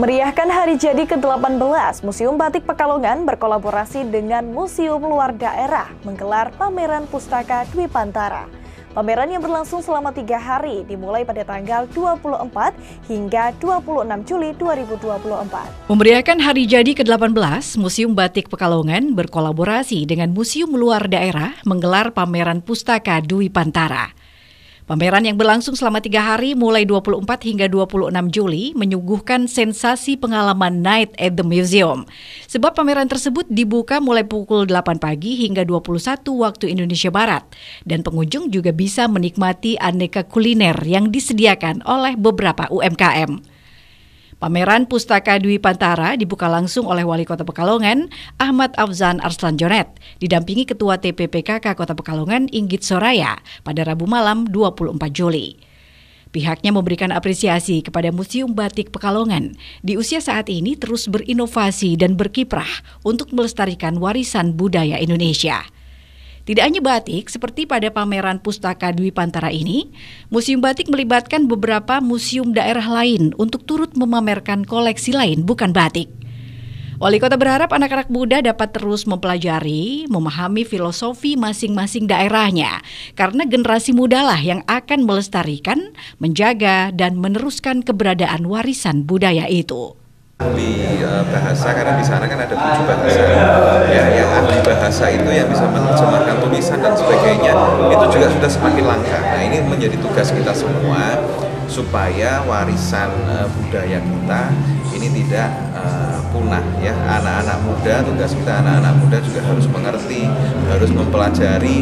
Meriahkan hari jadi ke-18, Museum Batik Pekalongan berkolaborasi dengan Museum Luar Daerah menggelar pameran pustaka Dwi Pantara. Pameran yang berlangsung selama tiga hari dimulai pada tanggal 24 hingga 26 Juli 2024. Memeriahkan hari jadi ke-18, Museum Batik Pekalongan berkolaborasi dengan Museum Luar Daerah menggelar pameran pustaka Dwi Pantara. Pameran yang berlangsung selama tiga hari mulai 24 hingga 26 Juli menyuguhkan sensasi pengalaman night at the museum. Sebab pameran tersebut dibuka mulai pukul 8 pagi hingga 21 waktu Indonesia Barat. Dan pengunjung juga bisa menikmati aneka kuliner yang disediakan oleh beberapa UMKM. Pameran Pustaka Dwi Pantara dibuka langsung oleh Wali Kota Pekalongan, Ahmad Afzan Arslan Jonet, didampingi Ketua TPPKK Kota Pekalongan, Inggit Soraya, pada Rabu malam 24 Juli. Pihaknya memberikan apresiasi kepada Museum Batik Pekalongan di usia saat ini terus berinovasi dan berkiprah untuk melestarikan warisan budaya Indonesia. Tidak hanya batik, seperti pada pameran Pustaka Dwi Pantara ini, Museum Batik melibatkan beberapa museum daerah lain untuk turut memamerkan koleksi lain bukan batik. Wali kota berharap anak-anak muda dapat terus mempelajari, memahami filosofi masing-masing daerahnya, karena generasi mudalah yang akan melestarikan, menjaga, dan meneruskan keberadaan warisan budaya itu. Di eh, bahasa, karena di sana kan ada tujuh bahasa, ya bahasa itu yang bisa menerjemahkan tulisan dan sebagainya itu juga sudah semakin langka. Nah ini menjadi tugas kita semua supaya warisan uh, budaya kita ini tidak uh, punah ya anak-anak muda tugas kita anak-anak muda juga harus mengerti harus mempelajari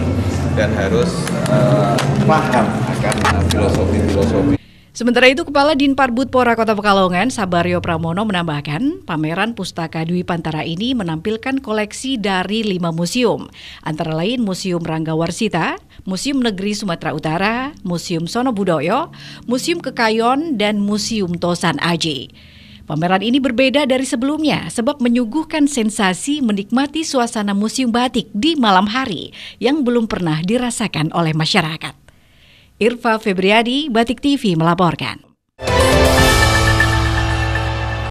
dan harus uh, paham akan filosofi-filosofi Sementara itu, Kepala Din Parbud Pora Kota Pekalongan, Sabario Pramono menambahkan, pameran Pustaka Dwi Pantara ini menampilkan koleksi dari lima museum, antara lain Museum Rangga Warsita, Museum Negeri Sumatera Utara, Museum Sono Budoyo, Museum Kekayon, dan Museum Tosan Aji. Pameran ini berbeda dari sebelumnya sebab menyuguhkan sensasi menikmati suasana museum batik di malam hari yang belum pernah dirasakan oleh masyarakat. Irfa Febriadi, Batik TV melaporkan.